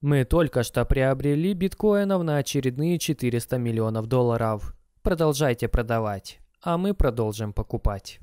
Мы только что приобрели биткоинов на очередные 400 миллионов долларов. Продолжайте продавать, а мы продолжим покупать.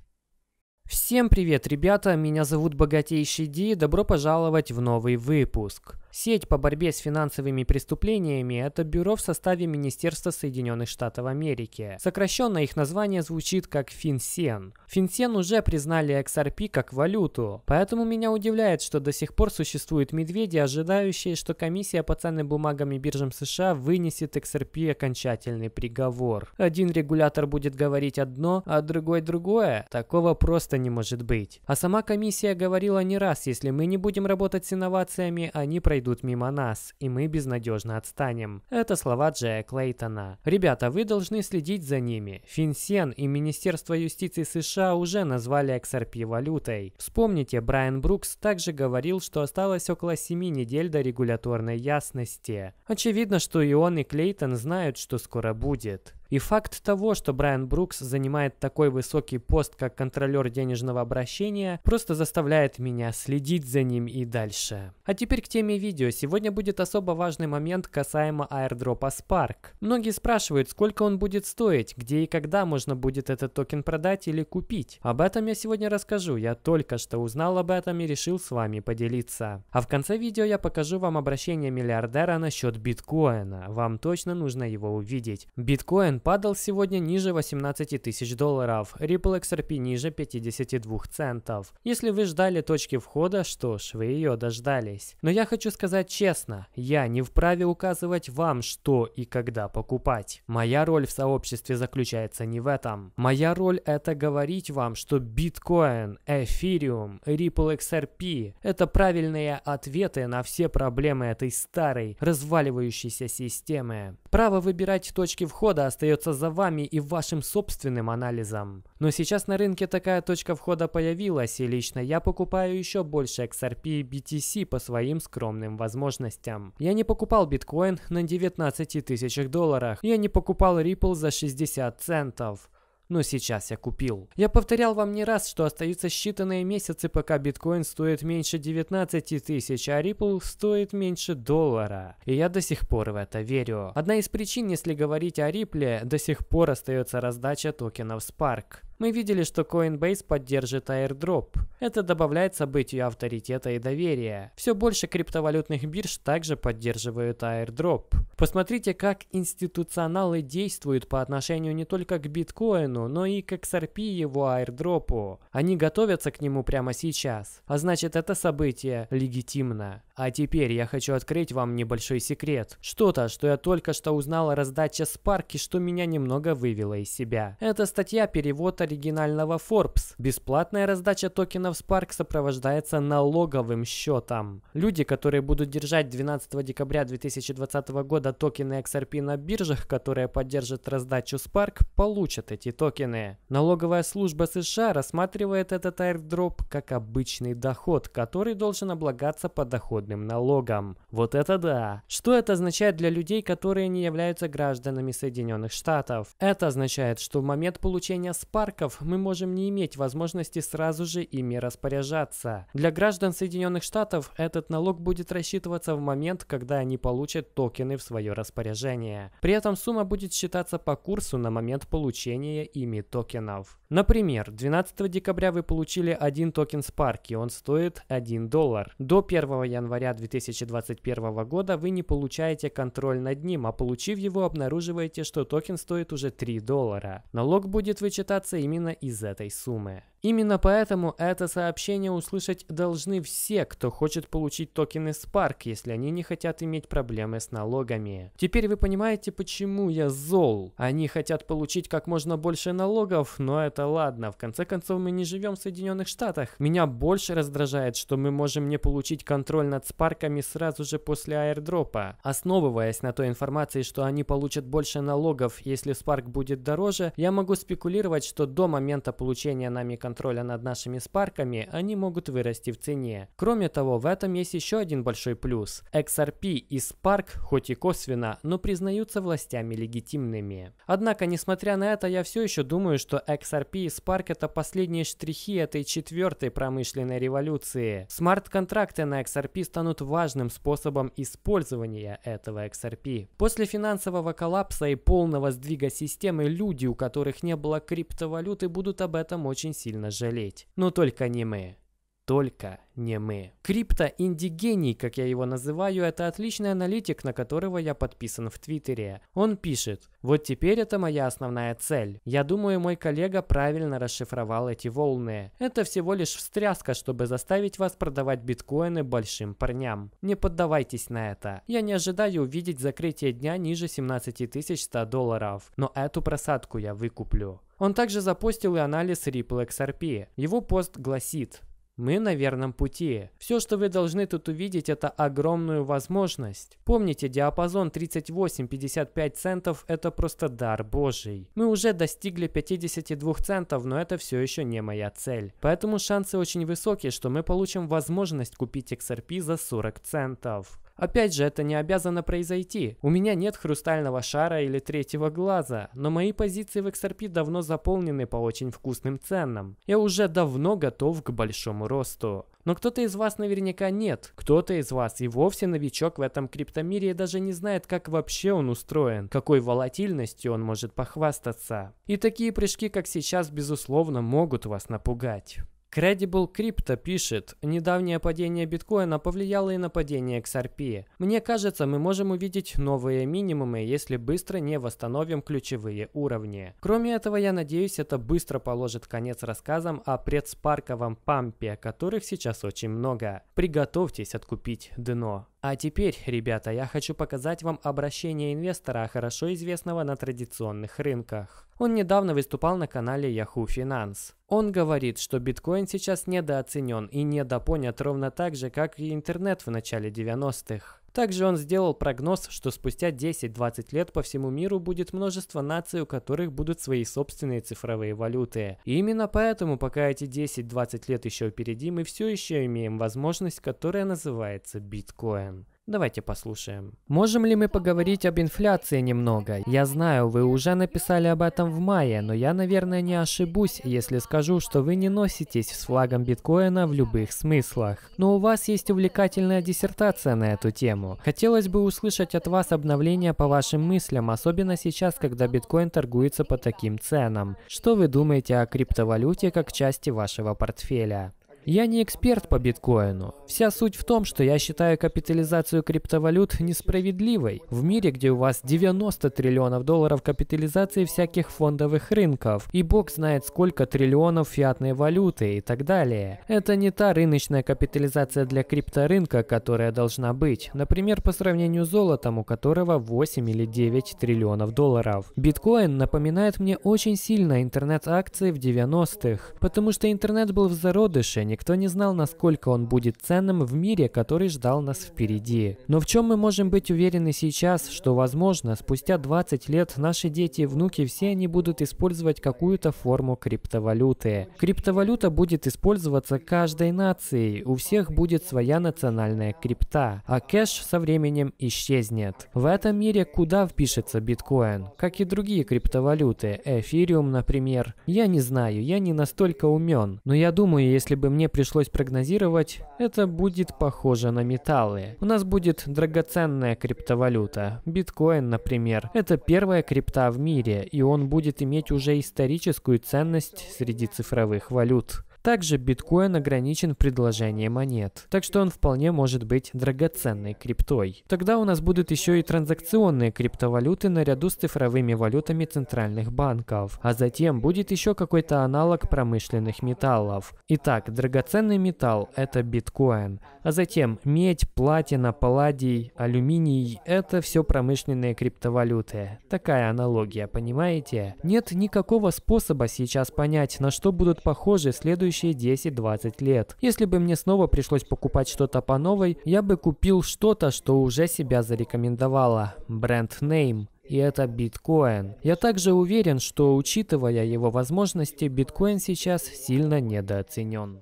Всем привет, ребята! Меня зовут Богатейший Ди. Добро пожаловать в новый выпуск. Сеть по борьбе с финансовыми преступлениями – это бюро в составе Министерства Соединенных Штатов Америки. Сокращенно их название звучит как Финсен. Финсен уже признали XRP как валюту, поэтому меня удивляет, что до сих пор существуют медведи, ожидающие, что комиссия по ценным бумагам и биржам США вынесет XRP окончательный приговор. Один регулятор будет говорить одно, а другой другое. Такого просто не может быть. А сама комиссия говорила не раз, если мы не будем работать с инновациями, они пройдут пройдут мимо нас, и мы безнадежно отстанем. Это слова Джея Клейтона. Ребята, вы должны следить за ними. Финсен и Министерство юстиции США уже назвали XRP валютой. Вспомните, Брайан Брукс также говорил, что осталось около 7 недель до регуляторной ясности. Очевидно, что и он, и Клейтон знают, что скоро будет. И факт того, что Брайан Брукс занимает такой высокий пост, как контролер денежного обращения, просто заставляет меня следить за ним и дальше. А теперь к теме видео. Сегодня будет особо важный момент касаемо аирдропа Spark. Многие спрашивают, сколько он будет стоить, где и когда можно будет этот токен продать или купить. Об этом я сегодня расскажу, я только что узнал об этом и решил с вами поделиться. А в конце видео я покажу вам обращение миллиардера насчет биткоина. Вам точно нужно его увидеть. Биткоин Биткоин падал сегодня ниже 18 тысяч долларов, Ripple XRP ниже 52 центов. Если вы ждали точки входа, что ж, вы ее дождались. Но я хочу сказать честно, я не вправе указывать вам, что и когда покупать. Моя роль в сообществе заключается не в этом. Моя роль это говорить вам, что биткоин, эфириум, Ripple XRP – это правильные ответы на все проблемы этой старой, разваливающейся системы. Право выбирать точки входа остается а остается за вами и вашим собственным анализом. Но сейчас на рынке такая точка входа появилась, и лично я покупаю еще больше XRP и BTC по своим скромным возможностям. Я не покупал биткоин на 19 тысячах долларах, я не покупал Ripple за 60 центов но сейчас я купил. Я повторял вам не раз, что остаются считанные месяцы, пока биткоин стоит меньше 19 тысяч, а Ripple стоит меньше доллара. И я до сих пор в это верю. Одна из причин, если говорить о Ripple, до сих пор остается раздача токенов Spark. Мы видели, что Coinbase поддержит airdrop. Это добавляет событию авторитета и доверия. Все больше криптовалютных бирж также поддерживают airdrop. Посмотрите, как институционалы действуют по отношению не только к биткоину, но и к XRP его airdropу. Они готовятся к нему прямо сейчас. А значит, это событие легитимно. А теперь я хочу открыть вам небольшой секрет. Что-то, что я только что узнал о раздаче Spark и что меня немного вывело из себя. Это статья перевода оригинального Forbes. Бесплатная раздача токенов Spark сопровождается налоговым счетом. Люди, которые будут держать 12 декабря 2020 года токены XRP на биржах, которые поддержат раздачу Spark, получат эти токены. Налоговая служба США рассматривает этот airdrop как обычный доход, который должен облагаться подоходным налогом. Вот это да! Что это означает для людей, которые не являются гражданами Соединенных Штатов? Это означает, что в момент получения Spark подарков мы можем не иметь возможности сразу же ими распоряжаться. Для граждан Соединенных Штатов этот налог будет рассчитываться в момент, когда они получат токены в свое распоряжение. При этом сумма будет считаться по курсу на момент получения ими токенов. Например, 12 декабря вы получили один токен Spark, он стоит 1 доллар. До 1 января 2021 года вы не получаете контроль над ним, а получив его, обнаруживаете, что токен стоит уже 3 доллара. Налог будет вычитаться именно из этой суммы. Именно поэтому это сообщение услышать должны все, кто хочет получить токены Spark, если они не хотят иметь проблемы с налогами. Теперь вы понимаете, почему я зол. Они хотят получить как можно больше налогов, но это ладно. В конце концов, мы не живем в Соединенных Штатах. Меня больше раздражает, что мы можем не получить контроль над спарками сразу же после аирдропа. Основываясь на той информации, что они получат больше налогов, если Spark будет дороже, я могу спекулировать, что до момента получения нами контроля контроля над нашими спарками, они могут вырасти в цене. Кроме того, в этом есть еще один большой плюс. XRP и Spark, хоть и косвенно, но признаются властями легитимными. Однако, несмотря на это, я все еще думаю, что XRP и Spark это последние штрихи этой четвертой промышленной революции. Смарт-контракты на XRP станут важным способом использования этого XRP. После финансового коллапса и полного сдвига системы люди, у которых не было криптовалюты, будут об этом очень сильно жалеть. Но только не мы только не мы. крипто индигений, как я его называю, это отличный аналитик, на которого я подписан в Твиттере. Он пишет, вот теперь это моя основная цель. Я думаю, мой коллега правильно расшифровал эти волны. Это всего лишь встряска, чтобы заставить вас продавать биткоины большим парням. Не поддавайтесь на это. Я не ожидаю увидеть закрытие дня ниже 17 100 долларов, но эту просадку я выкуплю. Он также запустил и анализ Ripple XRP. Его пост гласит мы на верном пути. Все, что вы должны тут увидеть, это огромную возможность. Помните, диапазон 38-55 центов – это просто дар божий. Мы уже достигли 52 центов, но это все еще не моя цель. Поэтому шансы очень высокие, что мы получим возможность купить XRP за 40 центов. Опять же, это не обязано произойти. У меня нет хрустального шара или третьего глаза, но мои позиции в XRP давно заполнены по очень вкусным ценам. Я уже давно готов к большому росту. Но кто-то из вас наверняка нет. Кто-то из вас и вовсе новичок в этом криптомире и даже не знает, как вообще он устроен, какой волатильностью он может похвастаться. И такие прыжки, как сейчас, безусловно, могут вас напугать. Credible Crypto пишет, недавнее падение биткоина повлияло и на падение XRP. Мне кажется, мы можем увидеть новые минимумы, если быстро не восстановим ключевые уровни. Кроме этого, я надеюсь, это быстро положит конец рассказам о предспарковом пампе, которых сейчас очень много. Приготовьтесь откупить дно. А теперь, ребята, я хочу показать вам обращение инвестора, хорошо известного на традиционных рынках. Он недавно выступал на канале Yahoo Finance. Он говорит, что биткоин сейчас недооценен и недопонят ровно так же, как и интернет в начале 90-х. Также он сделал прогноз, что спустя 10-20 лет по всему миру будет множество наций, у которых будут свои собственные цифровые валюты. И именно поэтому, пока эти 10-20 лет еще впереди, мы все еще имеем возможность, которая называется биткоин. Давайте послушаем. Можем ли мы поговорить об инфляции немного? Я знаю, вы уже написали об этом в мае, но я, наверное, не ошибусь, если скажу, что вы не носитесь с флагом биткоина в любых смыслах. Но у вас есть увлекательная диссертация на эту тему. Хотелось бы услышать от вас обновления по вашим мыслям, особенно сейчас, когда биткоин торгуется по таким ценам. Что вы думаете о криптовалюте как части вашего портфеля? Я не эксперт по биткоину. Вся суть в том, что я считаю капитализацию криптовалют несправедливой. В мире, где у вас 90 триллионов долларов капитализации всяких фондовых рынков, и бог знает сколько триллионов фиатной валюты и так далее. Это не та рыночная капитализация для крипторынка, которая должна быть. Например, по сравнению с золотом, у которого 8 или 9 триллионов долларов. Биткоин напоминает мне очень сильно интернет-акции в 90-х, потому что интернет был в зародыше, не Никто не знал, насколько он будет ценным в мире, который ждал нас впереди. Но в чем мы можем быть уверены сейчас, что, возможно, спустя 20 лет наши дети и внуки, все они будут использовать какую-то форму криптовалюты. Криптовалюта будет использоваться каждой нацией, у всех будет своя национальная крипта, а кэш со временем исчезнет. В этом мире куда впишется биткоин? Как и другие криптовалюты, эфириум, например. Я не знаю, я не настолько умен, но я думаю, если бы мне мне пришлось прогнозировать, это будет похоже на металлы. У нас будет драгоценная криптовалюта. Биткоин, например. Это первая крипта в мире, и он будет иметь уже историческую ценность среди цифровых валют. Также биткоин ограничен в предложении монет, так что он вполне может быть драгоценной криптой. Тогда у нас будут еще и транзакционные криптовалюты наряду с цифровыми валютами центральных банков, а затем будет еще какой-то аналог промышленных металлов. Итак, драгоценный металл – это биткоин, а затем медь, платина, палладий, алюминий – это все промышленные криптовалюты. Такая аналогия, понимаете? Нет никакого способа сейчас понять, на что будут похожи следующие следующие 10-20 лет. Если бы мне снова пришлось покупать что-то по новой, я бы купил что-то, что уже себя зарекомендовало. Бренд Name и это биткоин. Я также уверен, что учитывая его возможности, биткоин сейчас сильно недооценен.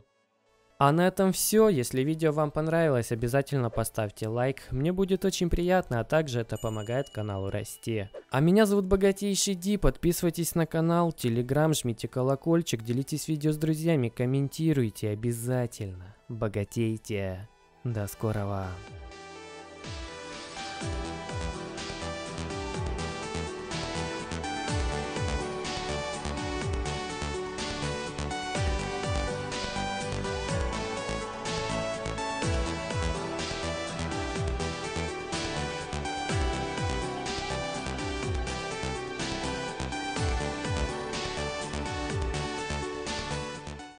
А на этом все. Если видео вам понравилось, обязательно поставьте лайк. Мне будет очень приятно, а также это помогает каналу расти. А меня зовут Богатейший Ди. Подписывайтесь на канал, телеграм, жмите колокольчик, делитесь видео с друзьями, комментируйте обязательно. Богатейте. До скорого.